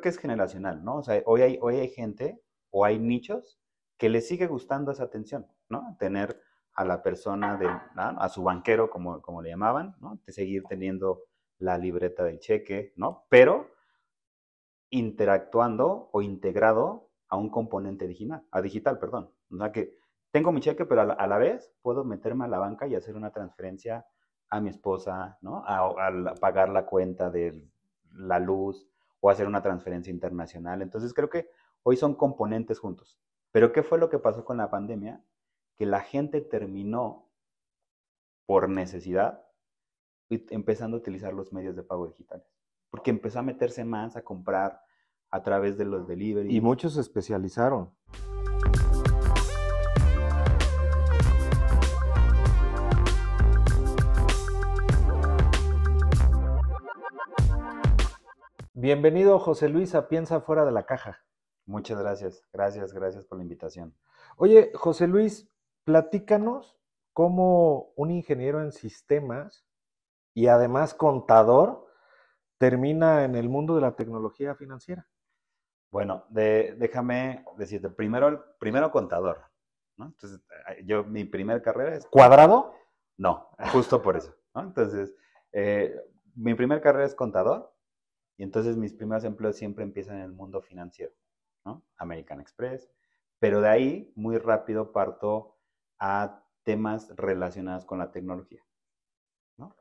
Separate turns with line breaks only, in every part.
que es generacional, ¿no? O sea, hoy hay, hoy hay gente o hay nichos que le sigue gustando esa atención, ¿no? Tener a la persona, de, a su banquero, como, le llamaban, ¿no? De seguir teniendo la libreta del cheque, ¿no? Pero interactuando o integrado a un componente digital, a digital, perdón. O sea que tengo mi cheque, pero a la, vez puedo meterme a la banca y hacer una transferencia a mi esposa, ¿no? a pagar la cuenta de la luz, o hacer una transferencia internacional. Entonces creo que hoy son componentes juntos. Pero ¿qué fue lo que pasó con la pandemia? Que la gente terminó por necesidad empezando a utilizar los medios de pago digitales, porque empezó a meterse más a comprar a través de los delivery. Y muchos se especializaron. Bienvenido, José Luis, a Piensa Fuera de la Caja. Muchas gracias, gracias, gracias por la invitación. Oye,
José Luis, platícanos cómo un ingeniero en sistemas y además contador termina en el mundo de la tecnología financiera.
Bueno, déjame decirte, primero, primero contador. Entonces, eh, yo, mi primera carrera es... ¿Cuadrado? No, justo por eso. Entonces, eh, mi primera carrera es contador y entonces mis primeros empleos siempre empiezan en el mundo financiero, American Express. Pero de ahí, muy rápido, parto a temas relacionados con la tecnología,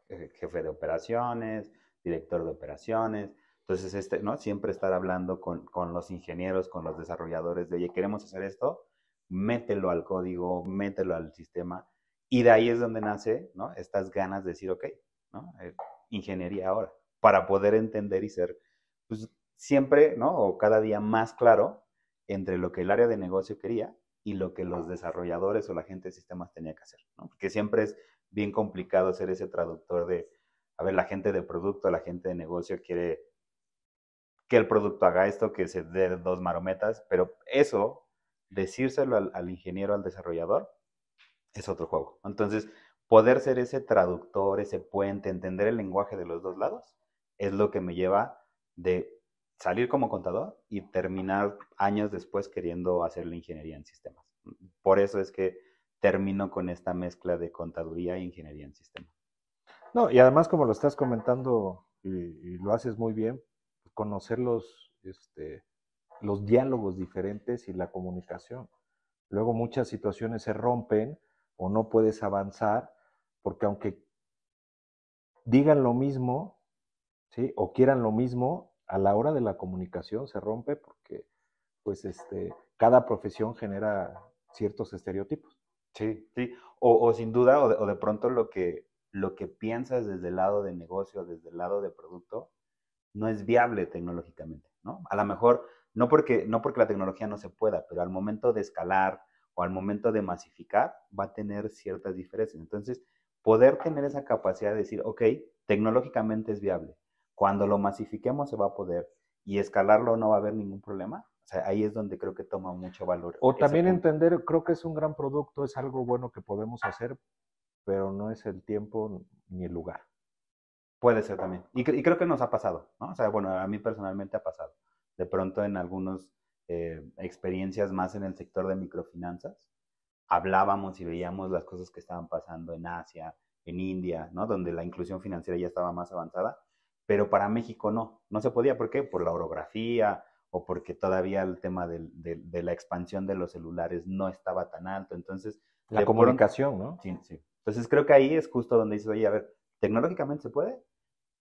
eh, Jefe de operaciones, director de operaciones. Entonces, este, ¿no? Siempre estar hablando con, los ingenieros, con los desarrolladores de, oye, queremos hacer esto, mételo al código, mételo al sistema. Y de ahí es donde nace, Estas ganas de decir, ok, eh, ingeniería ahora, para poder entender y ser pues, siempre, ¿no? O cada día más claro entre lo que el área de negocio quería y lo que los desarrolladores o la gente de sistemas tenía que hacer, ¿no? Porque siempre es bien complicado ser ese traductor de, a ver, la gente de producto, la gente de negocio quiere que el producto haga esto, que se dé dos marometas, pero eso, decírselo al ingeniero, al desarrollador, es otro juego. Entonces, poder ser ese traductor, ese puente, entender el lenguaje de los dos lados, es lo que me lleva de salir como contador y terminar años después queriendo hacer la ingeniería en sistemas. Por eso es que termino con esta mezcla de contaduría e ingeniería en sistemas.
No, y además como lo estás comentando y, lo haces muy bien, conocer los, este, los diálogos diferentes y la comunicación. Luego muchas situaciones se rompen o no puedes avanzar porque aunque digan lo mismo, ¿sí? O quieran lo mismo, a la hora de la comunicación se rompe porque, pues, este, cada profesión genera ciertos
estereotipos. Sí, sí. O, o sin duda, o de, pronto lo que, lo que piensas desde el lado de negocio, desde el lado de producto, no es viable tecnológicamente, ¿no? A lo mejor, no porque, no porque la tecnología no se pueda, pero al momento de escalar o al momento de masificar, va a tener ciertas diferencias. Entonces, poder tener esa capacidad de decir, ok, tecnológicamente es viable, cuando lo masifiquemos se va a poder y escalarlo no va a haber ningún problema. O sea, ahí es donde creo que toma mucho valor. O también
entender, creo que es un gran
producto, es algo bueno que podemos hacer, pero no es el tiempo ni el lugar. Puede ser también. Y, creo que nos ha pasado, ¿no? O sea, bueno, a mí personalmente ha pasado. De pronto en algunas eh, experiencias más en el sector de microfinanzas, hablábamos y veíamos las cosas que estaban pasando en Asia, en India, ¿no? Donde la inclusión financiera ya estaba más avanzada pero para México no, no se podía. ¿Por qué? Por la orografía o porque todavía el tema de, la expansión de los celulares no estaba tan alto. Entonces, la comunicación, ¿no? Sí, sí. Entonces creo que ahí es justo donde dices, oye, a ver, tecnológicamente se puede,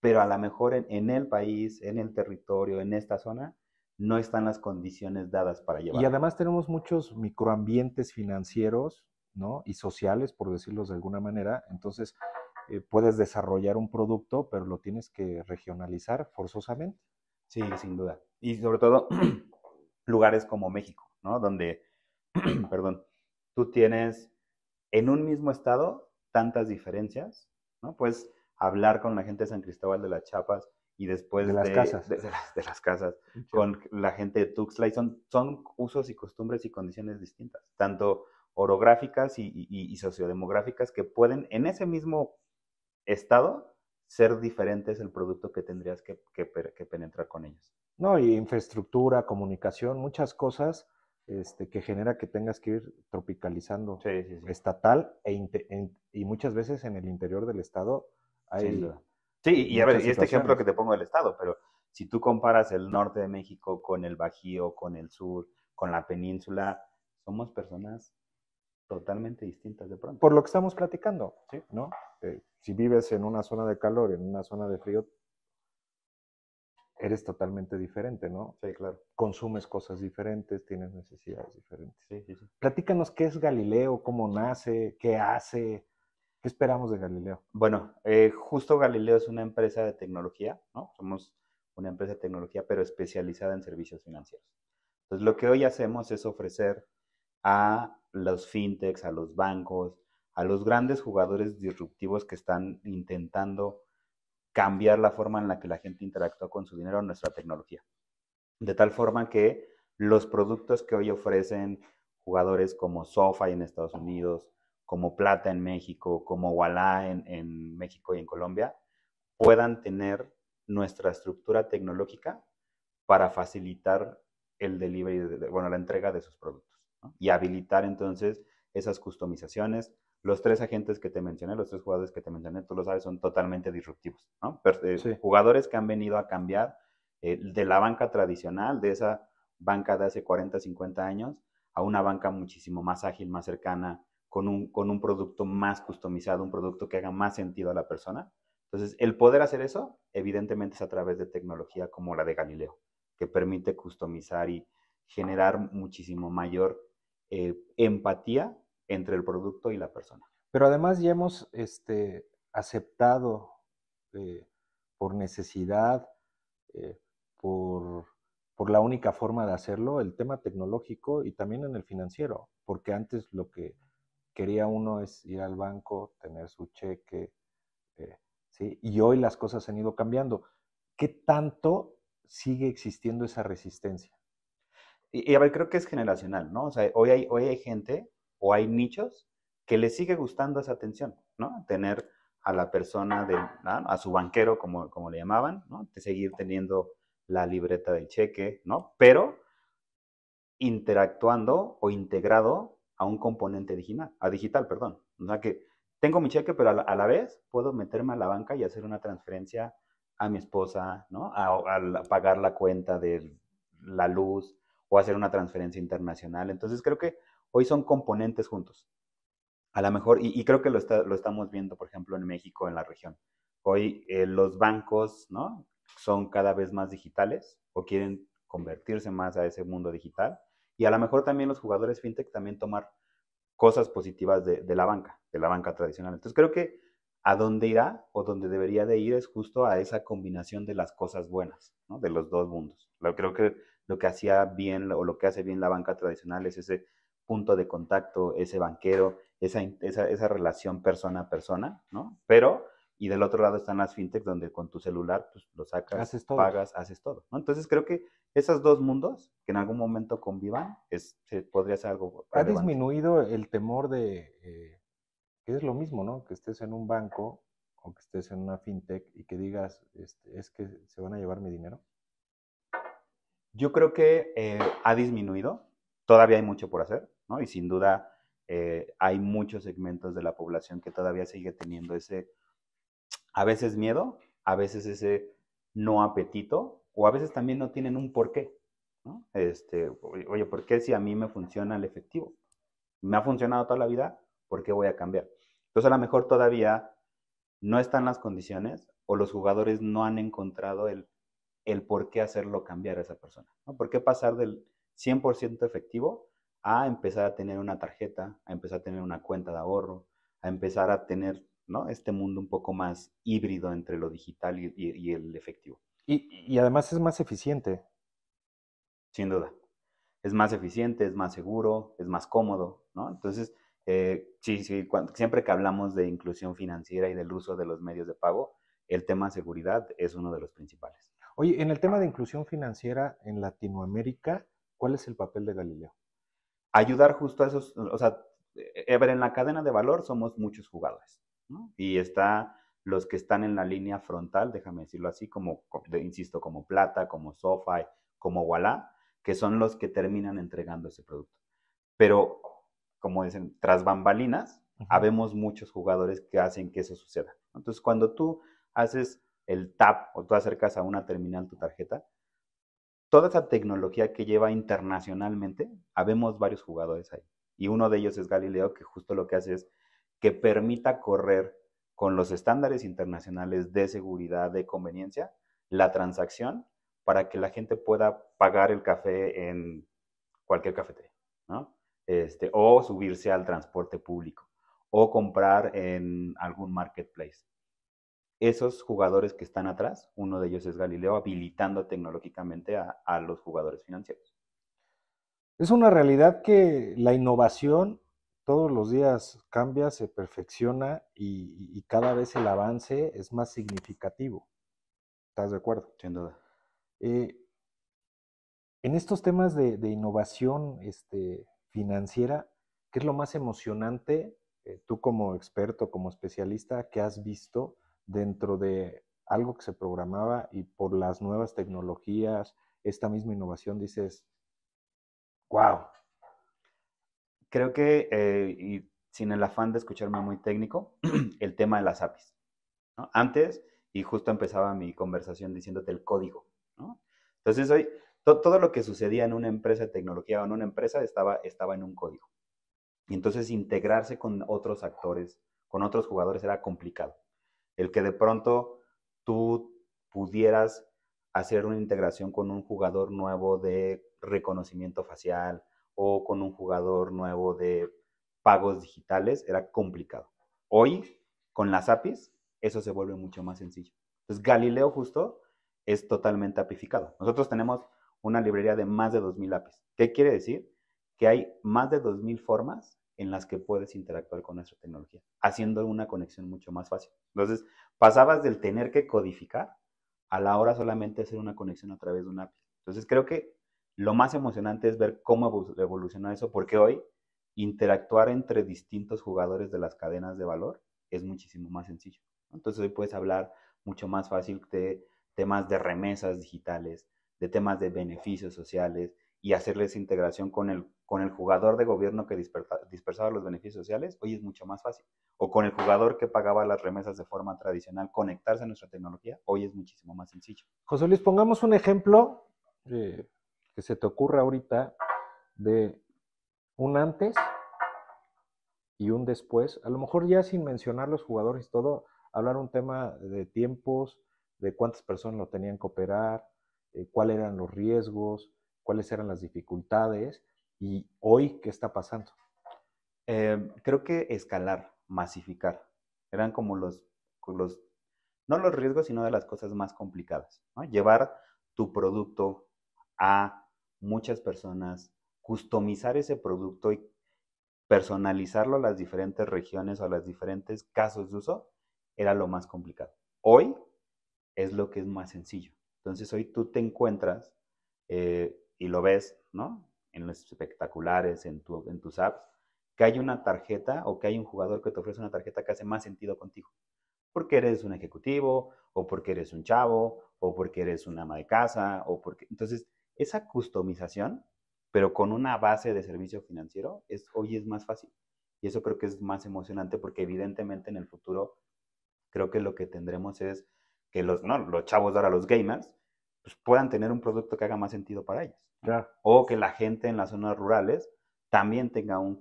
pero a lo mejor en, el país, en el territorio, en esta zona, no están las condiciones dadas para llevar. Y
además tenemos muchos microambientes financieros, ¿no? Y sociales, por decirlos de alguna manera. Entonces, eh, puedes desarrollar un producto, pero lo tienes que regionalizar forzosamente. Sí, sin duda. Y sobre
todo lugares como México, ¿no? Donde, perdón, tú tienes en un mismo estado tantas diferencias, ¿no? pues hablar con la gente de San Cristóbal de las Chapas y después de las casas. De, las, casas, con la gente de Tuxtla, y son, usos y costumbres y condiciones distintas, tanto orográficas y, y, sociodemográficas que pueden en ese mismo estado, ser diferente es el producto que tendrías que, penetrar con ellos.
No, y infraestructura, comunicación, muchas cosas este, que genera que tengas que ir tropicalizando estatal e y muchas veces en el interior del estado hay...
Sí, y a ver, y este ejemplo que te pongo del estado, pero si tú comparas el norte de México con el Bajío, con el sur, con la península, somos personas totalmente distintas de pronto.
Por lo que estamos platicando, ¿no? Eh, si vives en una zona de calor, en una zona de frío, eres totalmente diferente, ¿no? Sí, claro. Consumes cosas diferentes, tienes necesidades diferentes. Sí, Platícanos qué es Galileo, cómo nace, qué hace, qué esperamos de Galileo. Bueno,
eh, justo Galileo es una empresa de tecnología, ¿no? Somos una empresa de tecnología, pero especializada en servicios financieros. Entonces, lo que hoy hacemos es ofrecer a los fintechs, a los bancos, a los grandes jugadores disruptivos que están intentando cambiar la forma en la que la gente interactúa con su dinero, nuestra tecnología. De tal forma que los productos que hoy ofrecen jugadores como SoFi en Estados Unidos, como Plata en México, como Wallah en, México y en Colombia, puedan tener nuestra estructura tecnológica para facilitar el delivery, bueno, la entrega de sus productos y habilitar entonces esas customizaciones, los tres agentes que te mencioné, los tres jugadores que te mencioné, tú lo sabes, son totalmente disruptivos, ¿no? Eh, jugadores que han venido a cambiar eh, de la banca tradicional, de esa banca de hace 40, 50 años, a una banca muchísimo más ágil, más cercana, con un, con un producto más customizado, un producto que haga más sentido a la persona. Entonces, el poder hacer eso, evidentemente, es a través de tecnología como la de Galileo, que permite customizar y generar muchísimo mayor eh, empatía entre el producto y la persona.
Pero además ya hemos este, aceptado eh, por necesidad, eh, por, la única forma de hacerlo, el tema tecnológico y también en el financiero, porque antes lo que quería uno es ir al banco, tener su cheque, eh, ¿sí? y hoy las cosas han ido cambiando. ¿Qué tanto sigue existiendo esa
resistencia? Y, a ver, creo que es generacional, ¿no? O sea, hoy hoy hay gente o hay nichos que le sigue gustando esa atención, ¿no? Tener a la persona, de, a su banquero, como, le llamaban, ¿no? seguir teniendo la libreta de cheque, ¿no? Pero interactuando o integrado a un componente digital, a digital, perdón. O que tengo mi cheque, pero a la, vez puedo meterme a la banca y hacer una transferencia a mi esposa, ¿no? A, pagar la cuenta de la luz o hacer una transferencia internacional. Entonces creo que hoy son componentes juntos. A lo mejor, y, creo que lo, estamos viendo, por ejemplo, en México, en la región. Hoy eh, los bancos, ¿no? Son cada vez más digitales o quieren convertirse más a ese mundo digital. Y a lo mejor también los jugadores fintech también tomar cosas positivas de, la banca, de la banca tradicional. Entonces creo que a dónde irá o dónde debería de ir es justo a esa combinación de las cosas buenas, ¿no? de los dos mundos. Creo que lo que hacía bien o lo que hace bien la banca tradicional es ese punto de contacto, ese banquero, esa, esa, relación persona a persona, ¿no? Pero, y del otro lado están las fintechs, donde con tu celular pues, lo sacas, pagas, haces todo, ¿no? Entonces creo que esos dos mundos que en algún momento convivan podría ser algo. Ha
disminuido el temor de, eh, que es lo mismo, ¿no? Que estés en un banco o que estés en una
fintech y que digas, este, es que se van a llevar mi dinero. Yo creo que eh, ha disminuido, todavía hay mucho por hacer, y sin duda eh, hay muchos segmentos de la población que todavía sigue teniendo ese, a veces miedo, a veces ese no apetito, o a veces también no tienen un por qué. Este, oye, ¿por qué si a mí me funciona el efectivo? Me ha funcionado toda la vida, ¿por qué voy a cambiar? Entonces a lo mejor todavía no están las condiciones o los jugadores no han encontrado el, por qué hacerlo cambiar a esa persona. ¿Por qué pasar del 100% efectivo a empezar a tener una tarjeta, a empezar a tener una cuenta de ahorro, a empezar a tener ¿no? este mundo un poco más híbrido entre lo digital y, el efectivo. Y,
además es más eficiente.
Sin duda. Es más eficiente, es más seguro, es más cómodo, ¿no? Entonces, eh, sí, sí, siempre que hablamos de inclusión financiera y del uso de los medios de pago, el tema de seguridad es uno de los principales.
Oye, en el tema de inclusión financiera en
Latinoamérica, ¿cuál es el papel de Galileo? ayudar justo a esos, o sea, Ever en la cadena de valor somos muchos jugadores, ¿no? Y está los que están en la línea frontal, déjame decirlo así, como, insisto, como Plata, como SoFi, como walá que son los que terminan entregando ese producto. Pero, como dicen, tras bambalinas, habemos muchos jugadores que hacen que eso suceda. Entonces, cuando tú haces el tap o tú acercas a una terminal tu tarjeta, toda esa tecnología que lleva internacionalmente, habemos varios jugadores ahí. Y uno de ellos es Galileo, que justo lo que hace es que permita correr con los estándares internacionales de seguridad, de conveniencia, la transacción para que la gente pueda pagar el café en cualquier cafetería, ¿no? Este, o subirse al transporte público, o comprar en algún marketplace esos jugadores que están atrás, uno de ellos es Galileo, habilitando tecnológicamente a, los jugadores financieros.
Es una realidad que la innovación todos los días cambia, se perfecciona
y,
cada vez el avance es más significativo. ¿Estás de acuerdo? Sin duda. Eh, en estos temas de, innovación este, financiera, ¿qué es lo más emocionante, eh, tú como experto, como especialista, que has visto dentro de algo que se programaba y por las nuevas tecnologías, esta misma innovación,
dices, wow. Creo que, eh, y sin el afán de escucharme muy técnico, el tema de las APIs. Antes, y justo empezaba mi conversación diciéndote el código. Entonces, hoy, todo lo que sucedía en una empresa de tecnología o en una empresa estaba, estaba en un código. Y entonces integrarse con otros actores, con otros jugadores era complicado. El que de pronto tú pudieras hacer una integración con un jugador nuevo de reconocimiento facial o con un jugador nuevo de pagos digitales era complicado. Hoy, con las APIs, eso se vuelve mucho más sencillo. Entonces, Galileo justo es totalmente apificado. Nosotros tenemos una librería de más de 2.000 APIs. ¿Qué quiere decir? Que hay más de 2.000 formas en las que puedes interactuar con nuestra tecnología, haciendo una conexión mucho más fácil. Entonces, pasabas del tener que codificar a la hora solamente hacer una conexión a través de una API. Entonces, creo que lo más emocionante es ver cómo evoluciona eso, porque hoy interactuar entre distintos jugadores de las cadenas de valor es muchísimo más sencillo. Entonces, hoy puedes hablar mucho más fácil de temas de remesas digitales, de temas de beneficios sociales y hacerles integración con el con el jugador de gobierno que dispersaba los beneficios sociales, hoy es mucho más fácil. O con el jugador que pagaba las remesas de forma tradicional, conectarse a nuestra tecnología, hoy es muchísimo más sencillo.
José Luis, pongamos un ejemplo eh, que se te ocurra ahorita de un antes y un después. A lo mejor ya sin mencionar los jugadores y todo, hablar un tema de tiempos, de cuántas personas lo tenían que operar, eh, cuáles eran los riesgos,
cuáles eran las dificultades ¿Y hoy qué está pasando? Em, creo que escalar, masificar, eran como los, no los riesgos, sino de las cosas más complicadas. Llevar tu producto a muchas personas, customizar ese producto y personalizarlo a las diferentes regiones o a los diferentes casos de uso, era lo más complicado. Hoy es lo que es más sencillo. Entonces hoy tú te encuentras eh, y lo ves, ¿no? en los espectaculares, en, tus apps, que hay una tarjeta o que hay un jugador que te ofrece una tarjeta que hace más sentido contigo. Porque eres un ejecutivo, o porque eres un chavo, o porque eres un ama de casa, o porque... Entonces, esa customización, pero con una base de servicio financiero, es, hoy es más fácil. Y eso creo que es más emocionante porque evidentemente en el futuro creo que lo que tendremos es que los, no, los chavos ahora los gamers pues, puedan tener un producto que haga más sentido para ellas. O que la gente en las zonas rurales también tenga un,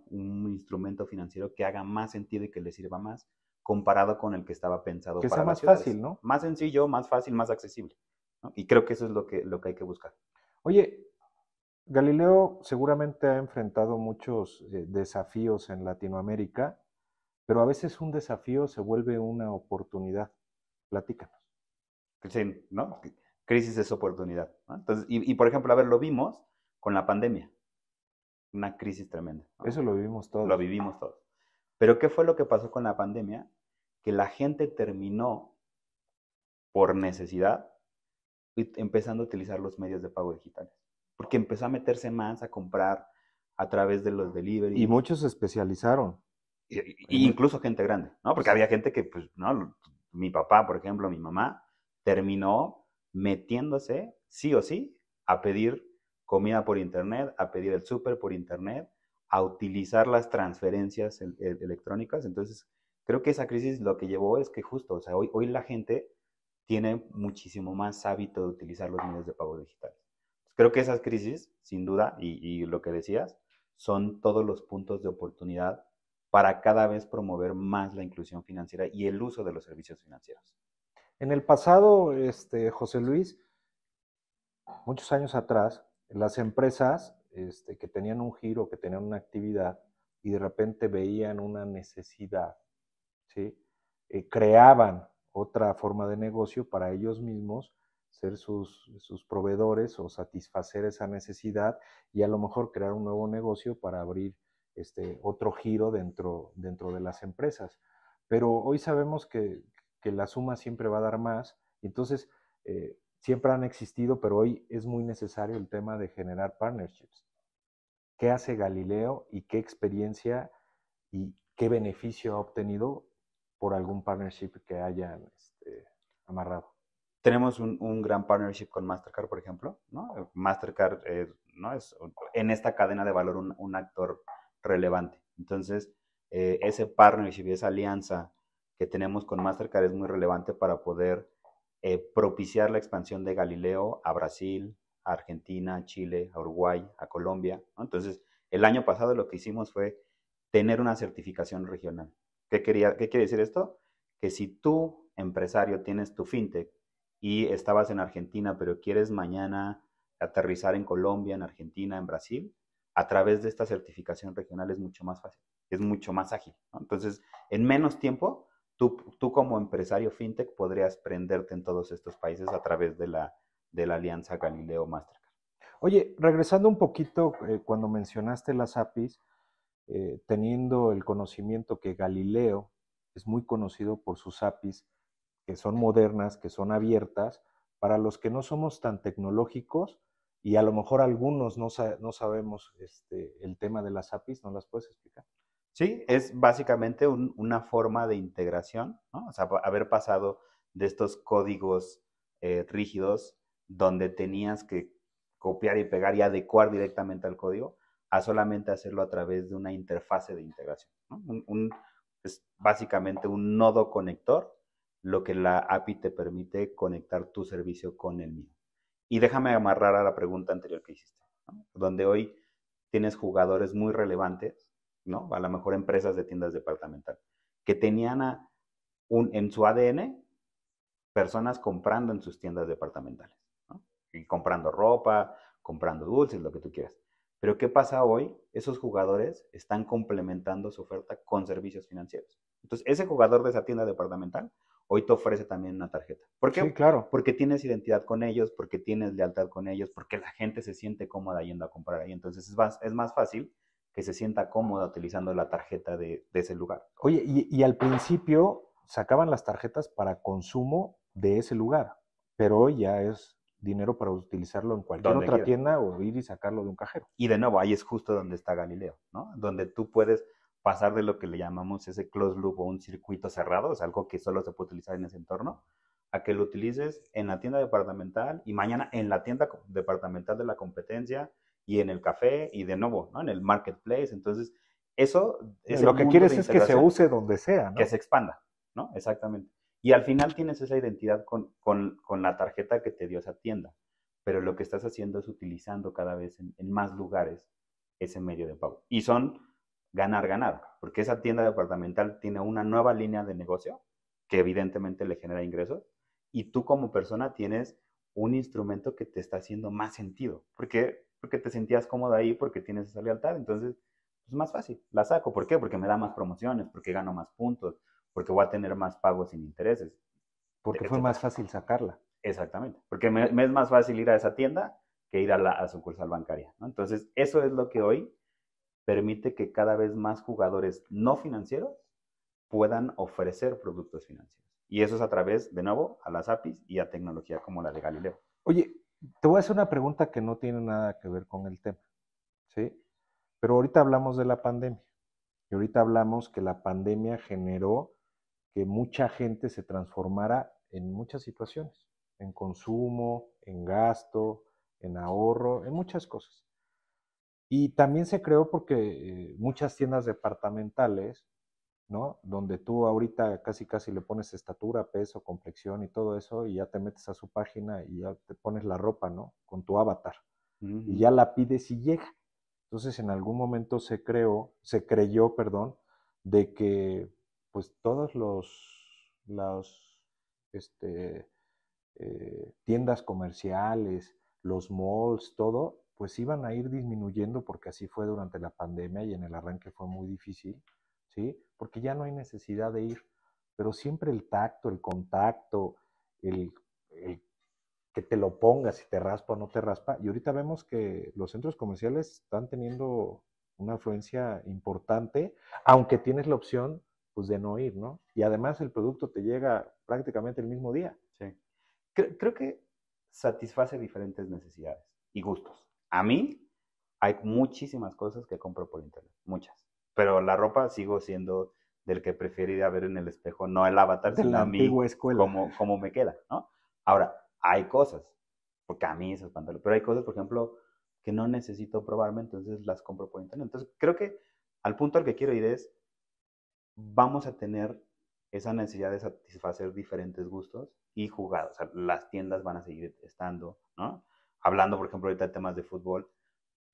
instrumento financiero que haga más sentido y que le sirva más comparado con el que estaba pensado que para sea más fácil, ¿no? Más sencillo, más fácil, más accesible. Y creo que eso es lo que, lo que hay que buscar. Oye,
Galileo seguramente ha enfrentado muchos eh, desafíos en Latinoamérica, pero a veces un desafío se vuelve una oportunidad. Platícanos.
Sí, ¿no? crisis es oportunidad. y, por ejemplo, a ver, lo vimos con la pandemia, una crisis tremenda. Eso lo vivimos todos. Lo vivimos todos. Pero ¿qué fue lo que pasó con la pandemia? Que la gente terminó por necesidad empezando a utilizar los medios de pago digitales, porque empezó a meterse más a comprar a través de los delivery. Y muchos
se especializaron.
incluso gente grande, ¿no? Porque había gente que, pues, ¿no? Mi papá, por ejemplo, mi mamá, terminó metiéndose sí o sí a pedir comida por internet, a pedir el súper por internet, a utilizar las transferencias electrónicas. Entonces, creo que esa crisis lo que llevó es que justo, o sea, hoy, hoy la gente tiene muchísimo más hábito de utilizar los medios de pago digitales. Creo que esas crisis, sin duda, y lo que decías, son todos los puntos de oportunidad para cada vez promover más la inclusión financiera y el uso de los servicios financieros.
En el pasado, este, José Luis, muchos años atrás, las empresas este, que tenían un giro, que tenían una actividad y de repente veían una necesidad, ¿sí? Eh, creaban otra forma de negocio para ellos mismos, ser sus, proveedores o satisfacer esa necesidad y a lo mejor crear un nuevo negocio para abrir este, otro giro dentro, dentro de las empresas. Pero hoy sabemos que, la suma siempre va a dar más. entonces, eh, siempre han existido, pero hoy es muy necesario el tema de generar partnerships. ¿Qué hace Galileo y qué experiencia y qué beneficio ha obtenido por algún partnership que haya este,
amarrado? Tenemos un, gran partnership con Mastercard, por ejemplo. Eh, Mastercard ¿no? es en esta cadena de valor un, actor relevante. Entonces, eh, ese partnership y esa alianza que tenemos con Mastercard es muy relevante para poder eh, propiciar la expansión de Galileo a Brasil, a Argentina, Chile, a Uruguay, a Colombia. Entonces, el año pasado lo que hicimos fue tener una certificación regional. ¿Qué, quería, ¿Qué quiere decir esto? Que si tú, empresario, tienes tu fintech y estabas en Argentina, pero quieres mañana aterrizar en Colombia, en Argentina, en Brasil, a través de esta certificación regional es mucho más fácil, es mucho más ágil. Entonces, en menos tiempo Tú, como empresario fintech podrías prenderte en todos estos países a través de la, de la alianza Galileo Mastercard. Oye,
regresando un poquito, eh, cuando mencionaste las APIs, eh, teniendo el conocimiento que Galileo es muy conocido por sus APIs, que son modernas, que son abiertas, para los que no somos tan tecnológicos y a lo mejor
algunos no, no sabemos este, el tema de las APIs, ¿no las puedes explicar? Sí, es básicamente una forma de integración, ¿no? O sea, haber pasado de estos códigos eh, rígidos donde tenías que copiar y pegar y adecuar directamente al código a solamente hacerlo a través de una interfase de integración. Un, es básicamente un nodo conector, lo que la API te permite conectar tu servicio con el mío. Y déjame amarrar a la pregunta anterior que hiciste, donde hoy tienes jugadores muy relevantes ¿no? A lo mejor empresas de tiendas departamentales, que tenían un, en su ADN personas comprando en sus tiendas departamentales, comprando ropa, comprando dulces, lo que tú quieras. Pero ¿qué pasa hoy? Esos jugadores están complementando su oferta con servicios financieros. Entonces, ese jugador de esa tienda departamental hoy te ofrece también una tarjeta. ¿Por qué? claro. Porque tienes identidad con ellos, porque tienes lealtad con ellos, porque la gente se siente cómoda yendo a comprar ahí. Entonces, es es más fácil que se sienta cómoda utilizando la tarjeta de, ese lugar. Oye, y,
al principio
sacaban las tarjetas para consumo
de ese lugar, pero hoy ya es dinero para utilizarlo en cualquier otra tienda o ir y
sacarlo de un cajero. Y de nuevo, ahí es justo donde está Galileo, ¿no? Donde tú puedes pasar de lo que le llamamos ese close loop o un circuito cerrado, es algo que solo se puede utilizar en ese entorno, a que lo utilices en la tienda departamental y mañana en la tienda departamental de la competencia, y en el café y de nuevo, ¿no? En el marketplace. Entonces, eso es... Lo que quieres es que se use
donde sea, ¿no? Que
se expanda, ¿no? Exactamente. Y al final tienes esa identidad con, la tarjeta que te dio esa tienda, pero lo que estás haciendo es utilizando cada vez en, en más lugares ese medio de pago. Y son ganar, ganar, porque esa tienda departamental tiene una nueva línea de negocio que evidentemente le genera ingresos y tú como persona tienes un instrumento que te está haciendo más sentido, porque porque te sentías cómodo ahí, porque tienes esa lealtad. Entonces, es pues, más fácil, la saco. ¿Por qué? Porque me da más promociones, porque gano más puntos, porque voy a tener más pagos sin intereses. Porque fue más fácil sacarla. Exactamente, porque me, es más fácil ir a esa tienda que ir a la sucursal bancaria. Entonces, eso es lo que hoy permite que cada vez más jugadores no financieros puedan ofrecer productos financieros. Y eso es a través, de nuevo, a las APIs y a tecnología como la de Galileo.
Oye, te voy a hacer una pregunta que no tiene nada que ver con el tema, ¿sí? Pero ahorita hablamos de la pandemia. Y ahorita hablamos que la pandemia generó que mucha gente se transformara en muchas situaciones, en consumo, en gasto, en ahorro, en muchas cosas. Y también se creó porque eh, muchas tiendas departamentales ¿no? Donde tú ahorita casi casi le pones estatura, peso, complexión y todo eso, y ya te metes a su página y ya te pones la ropa, ¿no? Con tu avatar. Y ya la pides y llega. Entonces, en algún momento se creó, se creyó, perdón, de que pues todos los, los este, eh, tiendas comerciales, los malls, todo, pues iban a ir disminuyendo porque así fue durante la pandemia y en el arranque fue muy difícil, ¿sí? porque ya no hay necesidad de ir, pero siempre el tacto, el contacto, el, que te lo pongas, si te raspa o no te raspa. Y ahorita vemos que los centros comerciales están teniendo una afluencia importante, aunque tienes la opción pues, de no ir, ¿no? Y además el producto te llega prácticamente el mismo día.
Sí. creo que satisface diferentes necesidades y gustos. A mí hay muchísimas cosas que compro por internet, muchas pero la ropa sigo siendo del que preferiría ver en el espejo, no el avatar, de sino la a mí, escuela. Como, me queda, ¿no? Ahora, hay cosas, porque a mí pantalones, pero hay cosas, por ejemplo, que no necesito probarme, entonces las compro por internet. Entonces, creo que al punto al que quiero ir es, vamos a tener esa necesidad de satisfacer diferentes gustos y jugar, o sea, las tiendas van a seguir estando, ¿no? Hablando, por ejemplo, ahorita de temas de fútbol,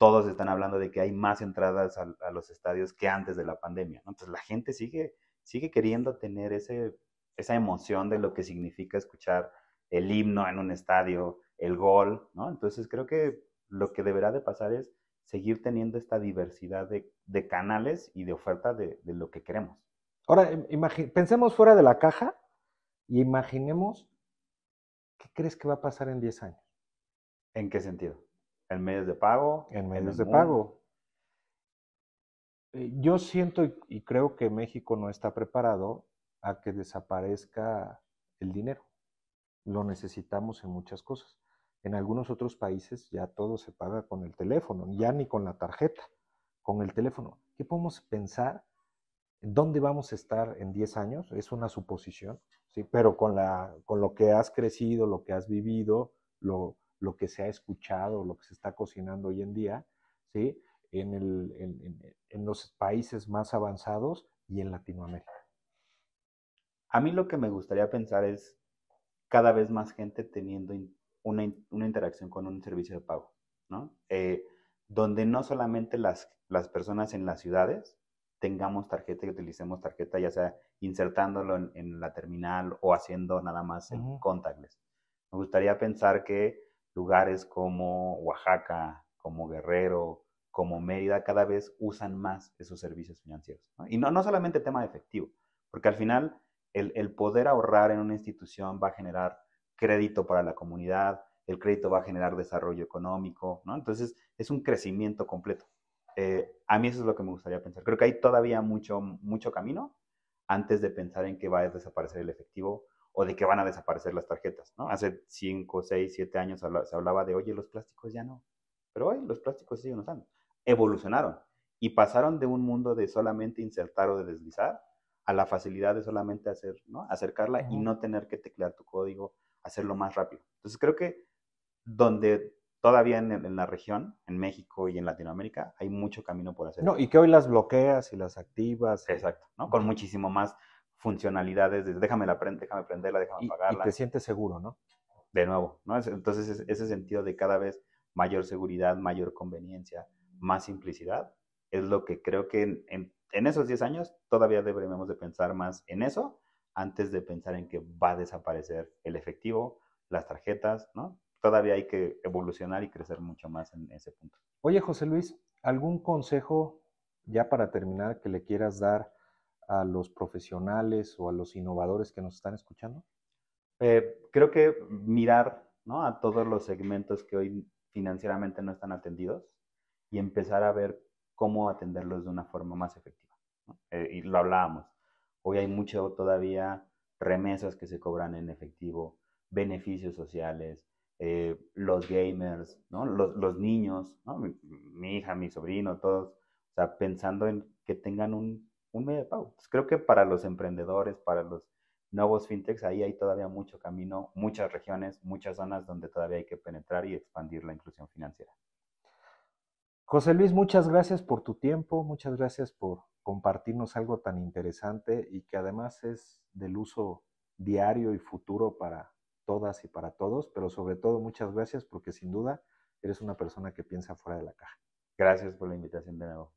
todos están hablando de que hay más entradas a, los estadios que antes de la pandemia, Entonces pues la gente sigue, sigue queriendo tener esa emoción de lo que significa escuchar el himno en un estadio, el gol, Entonces creo que lo que deberá de pasar es seguir teniendo esta diversidad de, canales y de oferta de, de lo que queremos.
Ahora, pensemos fuera de la caja y imaginemos qué crees que va a pasar en 10 años.
¿En qué sentido? En medios de pago. En medios de pago. Eh, yo siento y creo que
México no está preparado a que desaparezca el dinero. Lo necesitamos en muchas cosas. En algunos otros países ya todo se paga con el teléfono, ya ni con la tarjeta, con el teléfono. ¿Qué podemos pensar? ¿Dónde vamos a estar en 10 años? Es una suposición, ¿sí? pero con, la, con lo que has crecido, lo que has vivido, lo, lo que se ha escuchado, lo que se está cocinando hoy en día, ¿sí? En, los países más avanzados y en Latinoamérica.
A mí lo que me gustaría pensar es cada vez más gente teniendo una, una interacción con un servicio de pago, ¿no? Eh, donde no solamente las, las personas en las ciudades tengamos tarjeta y utilicemos tarjeta, ya sea insertándolo en, la terminal o haciendo nada más en contactless. Me gustaría pensar que lugares como Oaxaca, como Guerrero, como Mérida, cada vez usan más esos servicios financieros. Y no, no solamente el tema de efectivo, porque al final el, el poder ahorrar en una institución va a generar crédito para la comunidad, el crédito va a generar desarrollo económico, ¿no? Entonces, es un crecimiento completo. Eh, a mí eso es lo que me gustaría pensar. Creo que hay todavía mucho, mucho camino antes de pensar en que va a desaparecer el efectivo o de que van a desaparecer las tarjetas, ¿no? Hace 5, 6, 7 años se hablaba de, oye, los plásticos ya no. Pero hoy los plásticos siguen usando. Evolucionaron y pasaron de un mundo de solamente insertar o de deslizar a la facilidad de solamente hacer, ¿no? Acercarla y no tener que teclear tu código, hacerlo más rápido. Entonces creo que donde todavía en, en, la región, en México y en Latinoamérica, hay mucho camino por hacer. No, y que hoy las bloqueas y las activas. Exacto, ¿no? Con muchísimo más funcionalidades déjame, la déjame prenderla, déjame apagarla. Y te sientes seguro, ¿no? De nuevo, ¿no? Entonces ese sentido de cada vez mayor seguridad, mayor conveniencia, más simplicidad, es lo que creo que en, esos 10 años todavía debemos de pensar más en eso antes de pensar en que va a desaparecer el efectivo, las tarjetas, ¿no? Todavía hay que evolucionar y crecer mucho más en ese punto.
Oye, José Luis, ¿algún consejo ya para terminar que le quieras dar
a los profesionales o a los innovadores que nos están escuchando? Eh, creo que mirar a todos los segmentos que hoy financieramente no están atendidos y empezar a ver cómo atenderlos de una forma más efectiva. Eh, y lo hablábamos. Hoy hay mucho todavía remesas que se cobran en efectivo, beneficios sociales, eh, los gamers, los, niños, mi, mi, hija, mi sobrino, todos, o sea, pensando en que tengan un un de creo que para los emprendedores, para los nuevos fintechs, ahí hay todavía mucho camino, muchas regiones, muchas zonas donde todavía hay que penetrar y expandir la inclusión financiera.
José Luis, muchas gracias por tu tiempo, muchas gracias por compartirnos algo tan interesante y que además es del uso diario y futuro para todas y para todos, pero sobre todo muchas gracias porque sin duda eres una persona que piensa fuera de la caja.
Gracias por la invitación de nuevo.